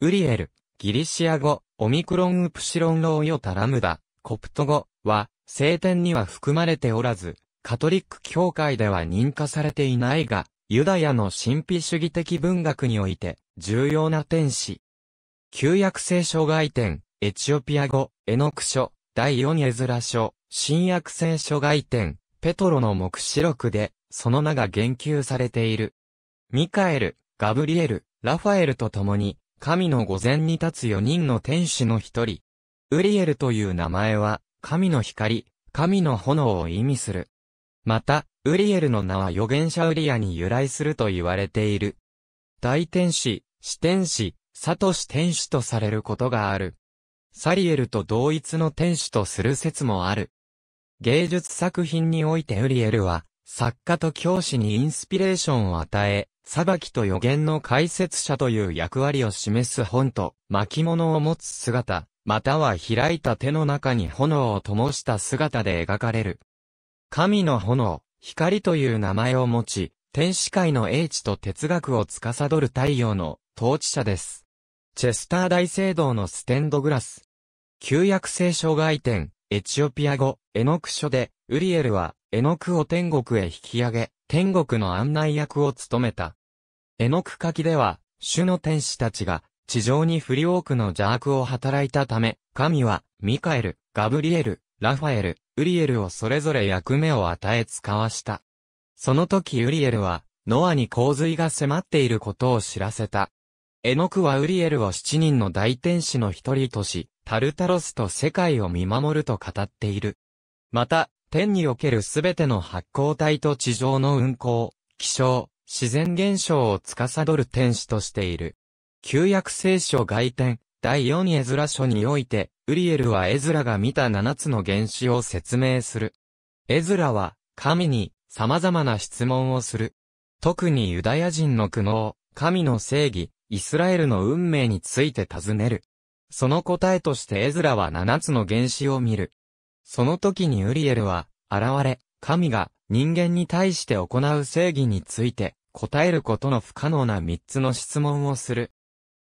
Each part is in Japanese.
ウリエル、ギリシア語、オミクロンウプシロンローヨタラムダ、コプト語は、聖典には含まれておらず、カトリック教会では認可されていないが、ユダヤの神秘主義的文学において、重要な天使。旧約聖書外典、エチオピア語、エノク書、第四エズラ書、新約聖書外典、ペトロの目視録で、その名が言及されている。ミカエル、ガブリエル、ラファエルと共に、神の御前に立つ四人の天使の一人。ウリエルという名前は、神の光、神の炎を意味する。また、ウリエルの名は預言者ウリアに由来すると言われている。大天使、四天使、サトシ天使とされることがある。サリエルと同一の天使とする説もある。芸術作品においてウリエルは、作家と教師にインスピレーションを与え、裁きと予言の解説者という役割を示す本と、巻物を持つ姿、または開いた手の中に炎を灯した姿で描かれる。神の炎、光という名前を持ち、天使界の英知と哲学を司る太陽の統治者です。チェスター大聖堂のステンドグラス。旧約聖書外典、エチオピア語、エノク書で、ウリエルは、絵のクを天国へ引き上げ、天国の案内役を務めた。絵のク。書きでは、主の天使たちが、地上に不多くの邪悪を働いたため、神は、ミカエル、ガブリエル、ラファエル、ウリエルをそれぞれ役目を与え使わした。その時ウリエルは、ノアに洪水が迫っていることを知らせた。エノクはウリエルを七人の大天使の一人とし、タルタロスと世界を見守ると語っている。また、天におけるすべての発光体と地上の運行、気象、自然現象を司る天使としている。旧約聖書外典、第4エズラ書において、ウリエルはエズラが見た7つの原子を説明する。エズラは、神に、様々な質問をする。特にユダヤ人の苦悩、神の正義、イスラエルの運命について尋ねる。その答えとしてエズラは7つの原子を見る。その時にウリエルは、現れ、神が人間に対して行う正義について答えることの不可能な三つの質問をする。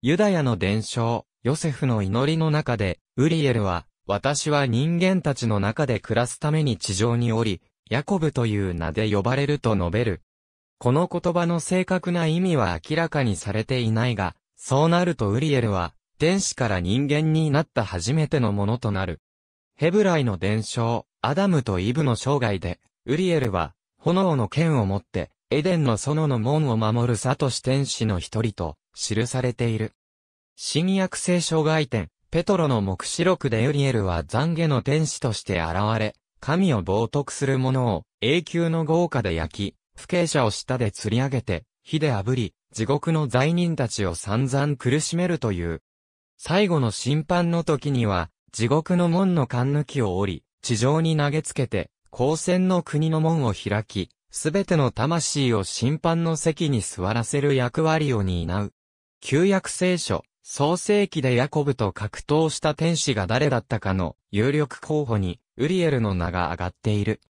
ユダヤの伝承、ヨセフの祈りの中で、ウリエルは、私は人間たちの中で暮らすために地上におり、ヤコブという名で呼ばれると述べる。この言葉の正確な意味は明らかにされていないが、そうなるとウリエルは、天使から人間になった初めてのものとなる。ヘブライの伝承、アダムとイブの生涯で、ウリエルは、炎の剣を持って、エデンの園の門を守るサトシ天使の一人と、記されている。新約聖書外典、ペトロの目視録でウリエルは懺悔の天使として現れ、神を冒涜する者を永久の豪華で焼き、不敬者を舌で釣り上げて、火で炙り、地獄の罪人たちを散々苦しめるという。最後の審判の時には、地獄の門の勘抜きを折り、地上に投げつけて、光線の国の門を開き、すべての魂を審判の席に座らせる役割を担う。旧約聖書、創世記でヤコブと格闘した天使が誰だったかの有力候補に、ウリエルの名が挙がっている。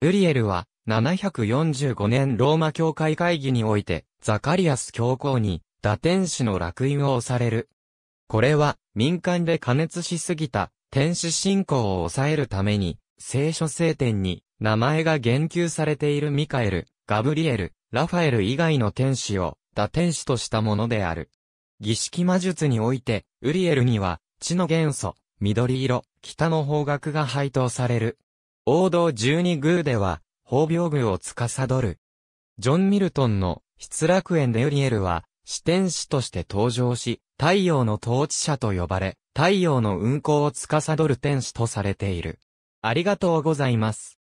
ウリエルは、745年ローマ教会会議において、ザカリアス教皇に、打天使の落印を押される。これは、民間で加熱しすぎた、天使信仰を抑えるために、聖書聖典に名前が言及されているミカエル、ガブリエル、ラファエル以外の天使を、打天使としたものである。儀式魔術において、ウリエルには、地の元素、緑色、北の方角が配当される。王道十二宮では、法病宮を司る。ジョン・ミルトンの、失楽園でウリエルは、四天使として登場し、太陽の統治者と呼ばれ、太陽の運行を司る天使とされている。ありがとうございます。